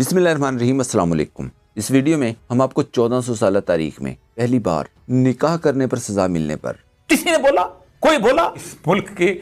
रहीम अल्लाम इस वीडियो में हम आपको 1400 साल तारीख में पहली बार निकाह करने पर सजा मिलने पर किसी ने बोला कोई बोला इस मुल्क के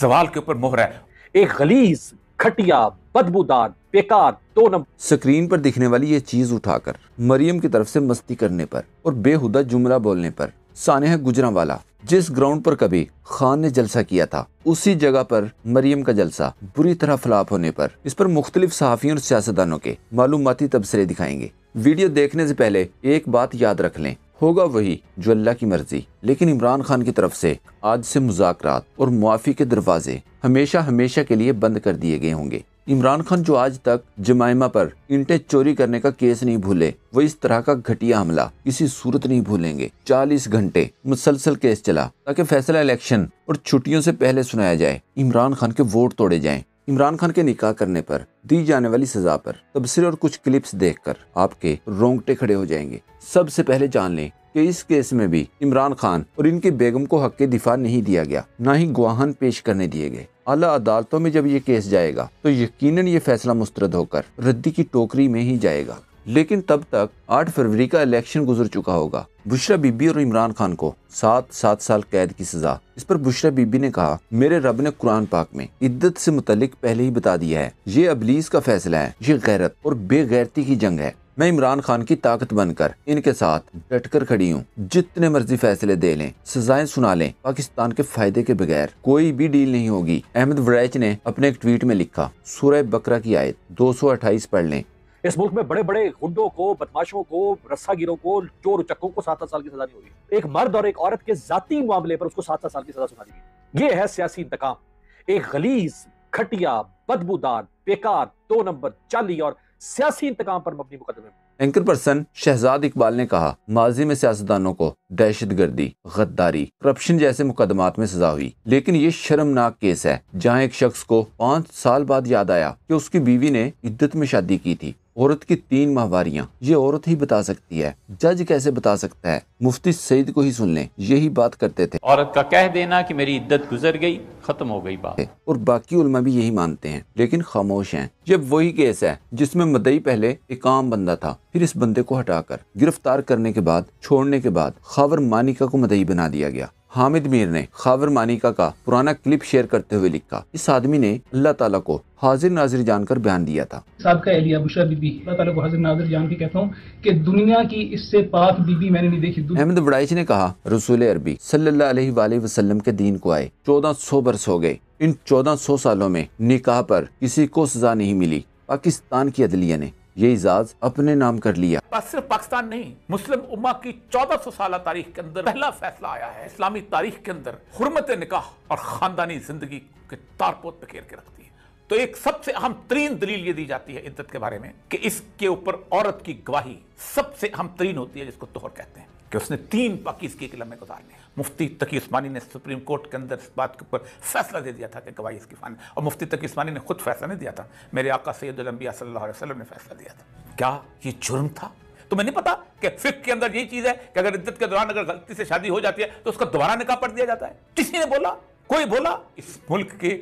सवाल के ऊपर मोहर है एक गलीज खटिया बदबूदार बेकार दो नंबर स्क्रीन पर दिखने वाली ये चीज उठाकर मरियम की तरफ से मस्ती करने पर और बेहुदा जुमला बोलने पर सानह गुजरावाला जिस ग्राउंड पर कभी खान ने जलसा किया था उसी जगह पर मरियम का जलसा बुरी तरह फ्लाप होने पर इस पर मुख्तलिफ सहाफ़ियों और सियासतदानों के मालूमती तबसरे दिखाएंगे वीडियो देखने से पहले एक बात याद रख लें होगा वही जो अल्लाह की मर्जी लेकिन इमरान खान की तरफ से आज से मुजाकर और मुआफ़ी के दरवाजे हमेशा हमेशा के लिए बंद कर दिए गए होंगे इमरान खान जो आज तक जमाइमा पर इंटे चोरी करने का केस नहीं भूले वो इस तरह का घटिया हमला किसी सूरत नहीं भूलेंगे 40 घंटे मुसलसल केस चला ताकि फैसला इलेक्शन और छुट्टियों से पहले सुनाया जाए इमरान खान के वोट तोड़े जाएं इमरान खान के निकाह करने पर दी जाने वाली सजा पर तबसरे और कुछ क्लिप्स देखकर आपके रोंगटे खड़े हो जाएंगे सबसे पहले जान लें कि इस केस में भी इमरान खान और इनकी बेगम को हक के दिफा नहीं दिया गया न ही गुआहन पेश करने दिए गए अला अदालतों में जब ये केस जाएगा तो यकीनन ये फैसला मुस्तरद होकर रद्दी की टोकरी में ही जाएगा लेकिन तब तक 8 फरवरी का इलेक्शन गुजर चुका होगा बुशरा बीबी और इमरान खान को सात सात साल कैद की सजा इस पर बुशरा बीबी ने कहा मेरे रब ने कुरान पाक में इद्दत से मुतलिक पहले ही बता दिया है ये अबलीस का फैसला है ये गैरत और बेगैरती की जंग है मैं इमरान खान की ताकत बनकर इनके साथ डटकर खड़ी हूँ जितने मर्जी फैसले दे लें सजाएं सुना लें पाकिस्तान के फायदे के बगैर कोई भी डील नहीं होगी अहमद वरैच ने अपने एक ट्वीट में लिखा सूरह बकरा की आयत 228 पढ़ लें इस मुल्क में बड़े बड़े गुंडों को बदमाशों को रस्सागिरों को चोर उचक्कों को सात सात साल की सजा नहीं होगी एक मर्द और एक औरत के जाती मामले पर उसको सात सात साल की सजा सुना दी ये है सियासी इंतकाम एक गलीज खटिया बदबूदार बेकार दो नंबर चाली और सियासी इंतकाम पर मबनी मुकदमे एंकर पर्सन शहजाद इकबाल ने कहा माजी में सियासतदानों को दहशत गर्दी गद्दारी करप्शन जैसे मुकदमात में सजा हुई लेकिन ये शर्मनाक केस है जहाँ एक शख्स को पाँच साल बाद याद आया कि उसकी बीवी ने इद्दत में शादी की थी औरत की तीन माहवारियाँ ये औरत ही बता सकती है जज कैसे बता सकता है मुफ्ती सईद को ही सुन लें यही बात करते थे औरत का कह देना कि मेरी इद्दत गुजर गई खत्म हो गई बात और बाकी उलमा भी यही मानते हैं लेकिन खामोश हैं ये वही केस है जिसमें मदई पहले एक आम बंदा था फिर इस बंदे को हटाकर गिरफ्तार करने के बाद छोड़ने के बाद खबर मानिका को मदई बना दिया गया हामिद मीर ने खबर मानिका का पुराना क्लिप शेयर करते हुए लिखा इस आदमी ने अल्लाह ताला को हाजिर नाजिर जानकर बयान दिया था सबका एलिया बुशा बीबी अल्लाह ताला को हाजिर नाजिर जान के कहता हूँ कि दुनिया की इससे पाक बीबी मैंने नहीं देखी अहमद बड़ाइच ने कहा रसूल अरबी सल्लाम के दीन को आए चौदह सौ बरस हो गए इन चौदह सौ सालों में निकाह पर किसी को सजा नहीं मिली पाकिस्तान की अदलिया ने ये इजाज अपने नाम कर लिया बस सिर्फ पाकिस्तान नहीं मुस्लिम उमा की 1400 साल तारीख के अंदर पहला फैसला आया है इस्लामी तारीख के अंदर हरमत निकाह और खानदानी जिंदगी के तारपोत बखेर के रखती है तो एक सबसे अहम तरीन दलील ये दी जाती है इज्जत के बारे में कि इसके ऊपर औरत की गवाही सबसे अहम तरीन होती है जिसको तोहर कहते हैं कि उसने तीन पाकिज के लम्हे गुजारे मुफ्ती तकी उस्मानी ने सुप्रीम कोर्ट के अंदर इस बात के ऊपर फैसला दे दिया था कि गवाही इसकी फ़ान और मुफ्ती तकी उस्मानी ने खुद फैसला नहीं दिया था मेरे आका सैदुलम्बिया सल्ला वसलम ने फैसला दिया था क्या ये जुर्म था तो नहीं पता कि फिक के अंदर यही चीज़ है कि अगर इज्जत के दौरान अगर गलती से शादी हो जाती है तो उसका दोबारा निकाह पढ़ दिया जाता है किसी ने बोला कोई बोला इस मुल्क के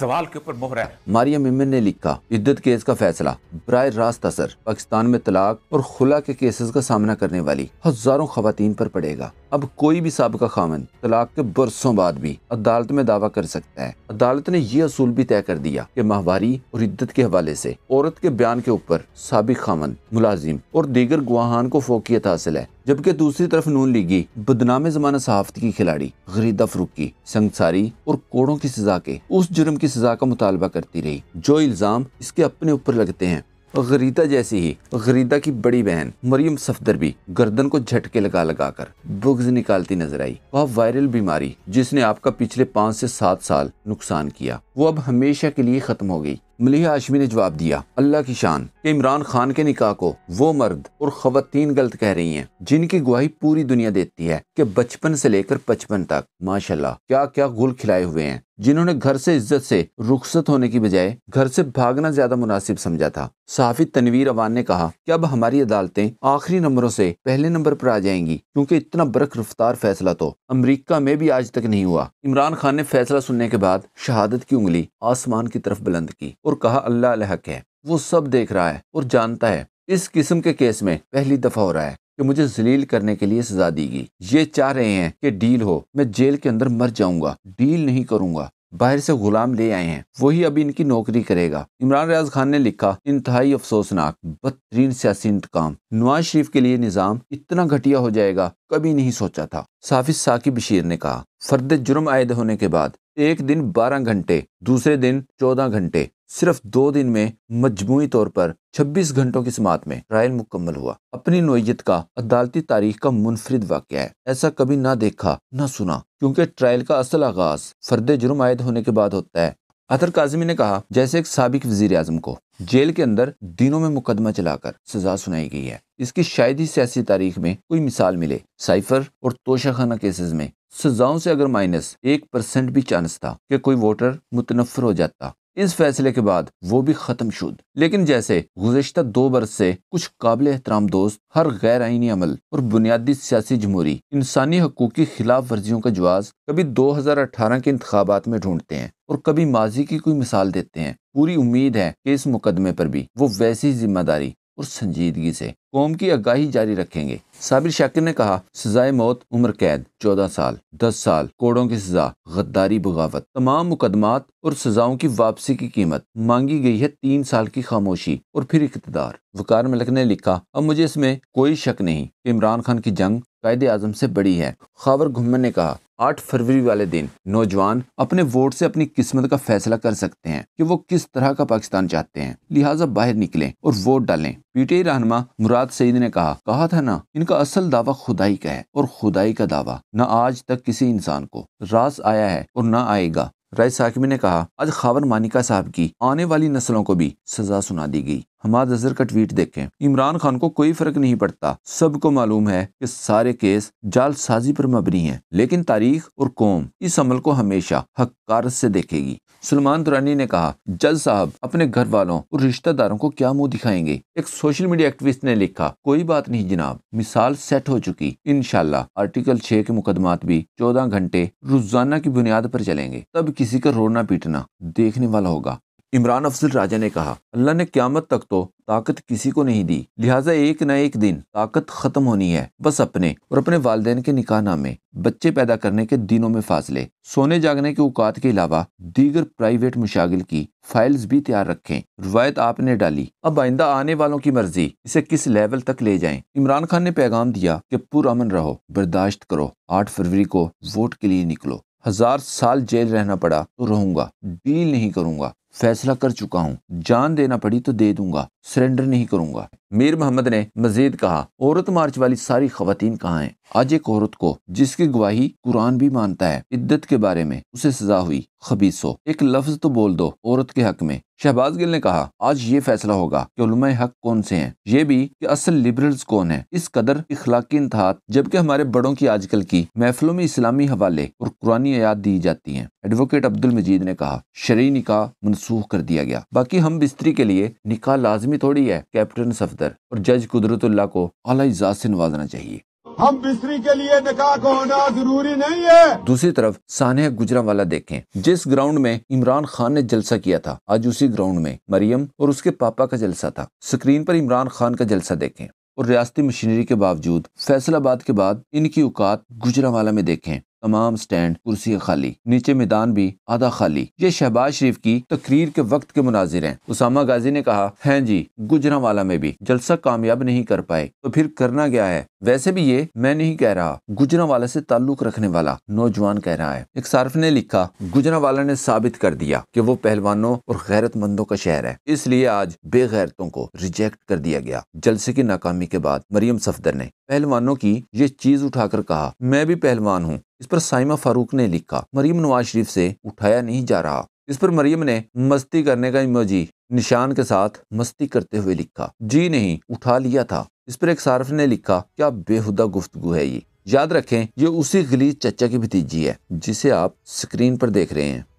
सवाल के ऊपर मोहर है मारिया मिमिन ने लिखा इद्दत केस का फैसला बर रास्त असर पाकिस्तान में तलाक और खुला के केसेस का सामना करने वाली हजारों खातन पर पड़ेगा अब कोई भी सबका खामन तलाक के बरसों बाद भी अदालत में दावा कर सकता है अदालत ने यह असूल भी तय कर दिया कि माहवारी और इद्दत के हवाले से औरत के बयान के ऊपर सबक खामन मुलाजिम और दीगर गुआहान को फोकियत हासिल है जबकि दूसरी तरफ नून लीगी बदनामे जमाना सहाफ़ती की खिलाड़ी गरीदा फरूकी संगसारी और कोड़ों की सजा के उस जुर्म की सजा का मुतालबा करती रही जो इल्ज़ाम इसके अपने ऊपर लगते हैं गरीदा जैसी ही गरीदा की बड़ी बहन मरियम सफदर भी गर्दन को झटके लगा लगा कर बुग्ज निकालती नजर आई वह वायरल बीमारी जिसने आपका पिछले पाँच से सात साल नुकसान किया वो अब हमेशा के लिए खत्म हो गई मलिहा आशमी ने जवाब दिया अल्लाह की शान कि इमरान खान के निकाह को वो मर्द और खवतिन गलत कह रही हैं जिनकी गुआही पूरी दुनिया देती है कि बचपन से लेकर पचपन तक माशाल्लाह क्या क्या गुल खिलाए हुए हैं जिन्होंने घर से इज्जत से रुखसत होने की बजाय घर से भागना ज्यादा मुनासिब समझा था साफी तनवीर अवान ने कहा कि अब हमारी अदालतें आखिरी नंबरों से पहले नंबर पर आ जाएंगी क्योंकि इतना बरक रफ्तार फैसला तो अमेरिका में भी आज तक नहीं हुआ इमरान खान ने फैसला सुनने के बाद शहादत की उंगली आसमान की तरफ बुलंद की और कहा अल्लाह हक है वो सब देख रहा है और जानता है इस किस्म के केस में पहली दफा हो रहा है कि मुझे जलील करने के लिए सजा दी गई ये चाह रहे हैं कि डील हो मैं जेल के अंदर मर जाऊंगा डील नहीं करूंगा बाहर से गुलाम ले आए हैं वही अभी इनकी नौकरी करेगा इमरान रियाज खान ने लिखा इंतहाई अफसोसनाक बदतरीन सियासी इंतकाम नवाज शरीफ के लिए निज़ाम इतना घटिया हो जाएगा कभी नहीं सोचा था साफिस साकी बशीर ने कहा फर्द जुर्म आयद होने के बाद एक दिन बारह घंटे दूसरे दिन चौदह घंटे सिर्फ दो दिन में मजमू तौर पर 26 घंटों की समात में ट्रायल मुकम्मल हुआ अपनी नोयत का अदालती तारीख का मुनफरद वाक्य है ऐसा कभी ना देखा न सुना क्योंकि ट्रायल का असल आगाज फर्द जुर्म आयद होने के बाद होता है अतर काजमी ने कहा जैसे एक सबक वजीर अजम को जेल के अंदर दिनों में मुकदमा चलाकर सजा सुनाई गई है इसकी शायद ही सियासी तारीख में कोई मिसाल मिले साइफर और तोशाखाना केसेस में सजाओं से अगर माइनस एक परसेंट भी चांस था कि कोई वोटर मुतनफर हो जाता इस फैसले के बाद वो भी खत्म शुद लेकिन जैसे गुजशत दो बरस से कुछ काबिल एहतराम दोस्त हर गैर आइनी अमल और बुनियादी सियासी जमहूरी इंसानी हकूक की खिलाफ वर्जियों का जवाब कभी दो हजार अठारह के इंतबात में ढूंढते हैं और कभी माजी की कोई मिसाल देते हैं पूरी उम्मीद है कि इस मुकदमे पर भी वो वैसी जिम्मेदारी और संजीदगी से कौम की आगाही जारी रखेंगे साबिर शाकिर ने कहा सजाए मौत उम्र कैद चौदह साल दस साल कोड़ों की सजा गद्दारी बगावत तमाम मुकदमात और सजाओं की वापसी की कीमत मांगी गई है तीन साल की खामोशी और फिर इकतदार वकार मलिक ने लिखा अब मुझे इसमें कोई शक नहीं इमरान खान की जंग कायद आजम से बड़ी है खावर घुमन ने कहा आठ फरवरी वाले दिन नौजवान अपने वोट से अपनी किस्मत का फैसला कर सकते हैं कि वो किस तरह का पाकिस्तान चाहते हैं लिहाजा बाहर निकलें और वोट डालें पीटीआई रहनमा मुराद सईद ने कहा कहा था ना इनका असल दावा खुदाई का है और खुदाई का दावा न आज तक किसी इंसान को रास आया है और न आएगा राय साकिबी ने कहा आज खावर मानिका साहब की आने वाली नस्लों को भी सजा सुना दी गई हमाद अजहर का ट्वीट देखें इमरान खान को कोई फर्क नहीं पड़ता सबको मालूम है कि सारे केस जालसाजी पर मबनी है लेकिन तारीख और कौम इस अमल को हमेशा हकारत से देखेगी सलमान दुरानी ने कहा जज साहब अपने घर वालों और रिश्तेदारों को क्या मुंह दिखाएंगे एक सोशल मीडिया एक्टिविस्ट ने लिखा कोई बात नहीं जनाब मिसाल सेट हो चुकी इनशाला आर्टिकल छह के मुकदमात भी चौदह घंटे रोजाना की बुनियाद पर चलेंगे तब किसी का रोना पीटना देखने वाला होगा इमरान अफजल राजा ने कहा अल्लाह ने क्यामत तक तो ताकत किसी को नहीं दी लिहाजा एक न एक दिन ताकत खत्म होनी है बस अपने और अपने वालदेन के निकाह नामे बच्चे पैदा करने के दिनों में फासले सोने जागने के औकात के अलावा दीगर प्राइवेट मुशागिल की फाइल्स भी तैयार रखें रवायत आपने डाली अब आइंदा आने वालों की मर्जी इसे किस लेवल तक ले जाएं इमरान खान ने पैगाम दिया कि पुरअमन रहो बर्दाश्त करो आठ फरवरी को वोट के लिए निकलो हजार साल जेल रहना पड़ा तो रहूंगा डील नहीं करूंगा फैसला कर चुका हूँ जान देना पड़ी तो दे दूंगा सरेंडर नहीं करूंगा मीर मोहम्मद ने मजीद कहा औरत मार्च वाली सारी खातन कहाँ हैं आज एक औरत को जिसकी गवाही कुरान भी मानता है इद्दत के बारे में उसे सजा हुई खबीसो एक लफ्ज तो बोल दो औरत के हक में शहबाज गिल ने कहा आज ये फैसला होगा कि की हक कौन से हैं ये भी कि असल लिबरल्स कौन हैं इस कदर इखलाकी इंतहात जबकि हमारे बड़ों की आजकल की महफिलों में इस्लामी हवाले और कुरानी आयात दी जाती हैं एडवोकेट अब्दुल मजीद ने कहा शरी निका मनसूख कर दिया गया बाकी हम बिस्तरी के लिए निका लाजमी थोड़ी है कैप्टन सफदर और जज कुदरतुल्ला को अला इजाज से नवाजना चाहिए हम बिस्तरी के लिए निका को होना जरूरी नहीं है दूसरी तरफ गुजरा वाला देखे जिस ग्राउंड में इमरान खान ने जलसा किया था आज उसी ग्राउंड में मरियम और उसके पापा का जलसा था स्क्रीन पर इमरान खान का जलसा देखे और रियाती मशीनरी के बावजूद फैसलाबाद के बाद इनकी औकात गुजरावाला में देखें तमाम स्टैंड कुर्सी खाली नीचे मैदान भी आधा खाली ये शहबाज शरीफ की तकरीर के वक्त के मुनाजिर हैं उसामा गाजी ने कहा हैं हाँ जी गुजरा वाला में भी जलसा कामयाब नहीं कर पाए तो फिर करना क्या है वैसे भी ये मैं नहीं कह रहा गुजरा वाला से ताल्लुक रखने वाला नौजवान कह रहा है एक सार्फ ने लिखा गुजरा वाला ने साबित कर दिया कि वो पहलवानों और गैरतमंदों का शहर है इसलिए आज बेगैरतों को रिजेक्ट कर दिया गया जलसे की नाकामी के बाद मरियम सफदर ने पहलवानों की ये चीज उठाकर कहा मैं भी पहलवान हूँ इस पर साइमा फारूक ने लिखा मरियम नवाज शरीफ से उठाया नहीं जा रहा इस पर मरियम ने मस्ती करने का इमोजी निशान के साथ मस्ती करते हुए लिखा जी नहीं उठा लिया था इस पर एक सार्फ ने लिखा क्या बेहुदा गुफ्तगु है ये याद रखें ये उसी गली चचा की भतीजी है जिसे आप स्क्रीन पर देख रहे हैं